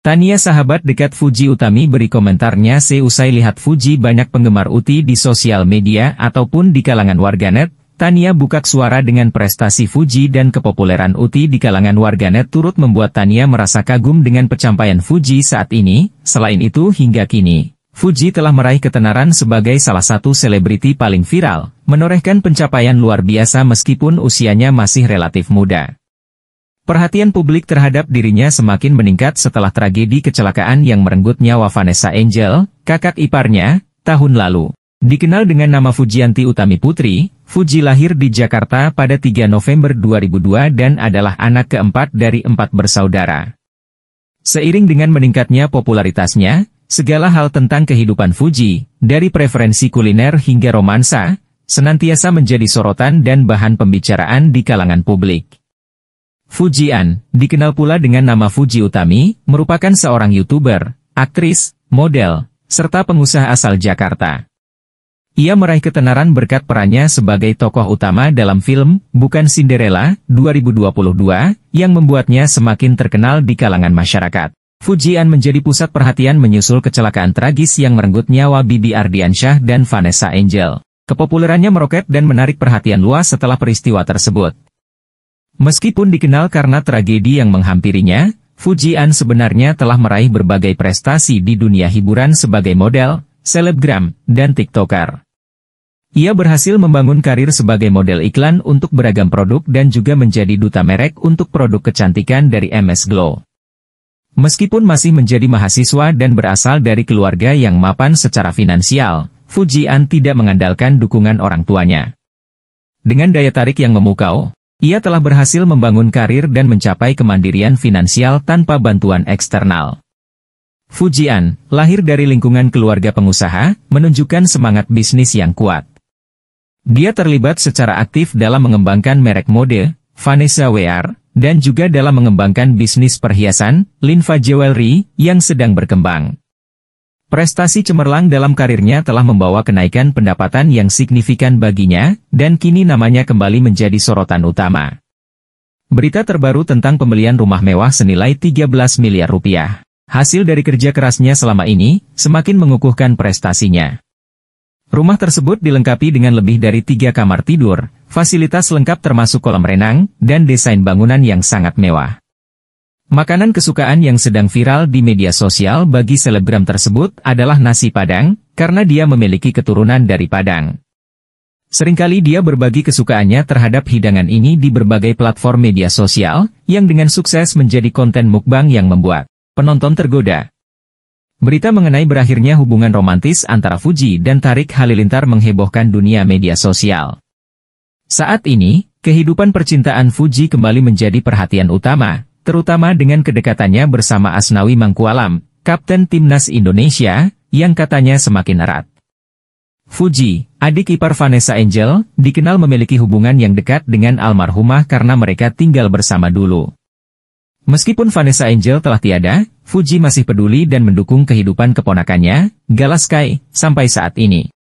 Tania sahabat dekat Fuji Utami beri komentarnya seusai lihat Fuji banyak penggemar Uti di sosial media ataupun di kalangan warganet, Tania buka suara dengan prestasi Fuji dan kepopuleran Uti di kalangan warganet turut membuat Tania merasa kagum dengan pencapaian Fuji saat ini, selain itu hingga kini. Fuji telah meraih ketenaran sebagai salah satu selebriti paling viral, menorehkan pencapaian luar biasa meskipun usianya masih relatif muda. Perhatian publik terhadap dirinya semakin meningkat setelah tragedi kecelakaan yang merenggut nyawa Vanessa Angel, kakak iparnya, tahun lalu. Dikenal dengan nama Fujianti Utami Putri, Fuji lahir di Jakarta pada 3 November 2002 dan adalah anak keempat dari empat bersaudara. Seiring dengan meningkatnya popularitasnya, segala hal tentang kehidupan Fuji, dari preferensi kuliner hingga romansa, senantiasa menjadi sorotan dan bahan pembicaraan di kalangan publik. Fujian, dikenal pula dengan nama Fuji Utami, merupakan seorang YouTuber, aktris, model, serta pengusaha asal Jakarta. Ia meraih ketenaran berkat perannya sebagai tokoh utama dalam film Bukan Cinderella 2022 yang membuatnya semakin terkenal di kalangan masyarakat. Fujian menjadi pusat perhatian menyusul kecelakaan tragis yang merenggut nyawa Bibi Ardiansyah dan Vanessa Angel. Kepopulerannya meroket dan menarik perhatian luas setelah peristiwa tersebut. Meskipun dikenal karena tragedi yang menghampirinya, Fujian sebenarnya telah meraih berbagai prestasi di dunia hiburan sebagai model, selebgram, dan tiktoker. Ia berhasil membangun karir sebagai model iklan untuk beragam produk dan juga menjadi duta merek untuk produk kecantikan dari MS Glow. Meskipun masih menjadi mahasiswa dan berasal dari keluarga yang mapan secara finansial, Fujian tidak mengandalkan dukungan orang tuanya. Dengan daya tarik yang memukau, ia telah berhasil membangun karir dan mencapai kemandirian finansial tanpa bantuan eksternal. Fujian, lahir dari lingkungan keluarga pengusaha, menunjukkan semangat bisnis yang kuat. Dia terlibat secara aktif dalam mengembangkan merek mode, Vanessa Wear, dan juga dalam mengembangkan bisnis perhiasan, Linfa Jewelry, yang sedang berkembang. Prestasi cemerlang dalam karirnya telah membawa kenaikan pendapatan yang signifikan baginya, dan kini namanya kembali menjadi sorotan utama. Berita terbaru tentang pembelian rumah mewah senilai 13 miliar rupiah. Hasil dari kerja kerasnya selama ini, semakin mengukuhkan prestasinya. Rumah tersebut dilengkapi dengan lebih dari tiga kamar tidur, fasilitas lengkap termasuk kolam renang, dan desain bangunan yang sangat mewah. Makanan kesukaan yang sedang viral di media sosial bagi selebgram tersebut adalah nasi Padang, karena dia memiliki keturunan dari Padang. Seringkali dia berbagi kesukaannya terhadap hidangan ini di berbagai platform media sosial, yang dengan sukses menjadi konten mukbang yang membuat penonton tergoda. Berita mengenai berakhirnya hubungan romantis antara Fuji dan Tarik Halilintar menghebohkan dunia media sosial. Saat ini, kehidupan percintaan Fuji kembali menjadi perhatian utama, terutama dengan kedekatannya bersama Asnawi Mangkualam, Kapten Timnas Indonesia, yang katanya semakin erat. Fuji, adik ipar Vanessa Angel, dikenal memiliki hubungan yang dekat dengan almarhumah karena mereka tinggal bersama dulu. Meskipun Vanessa Angel telah tiada, Fuji masih peduli dan mendukung kehidupan keponakannya, Galaskai, sampai saat ini.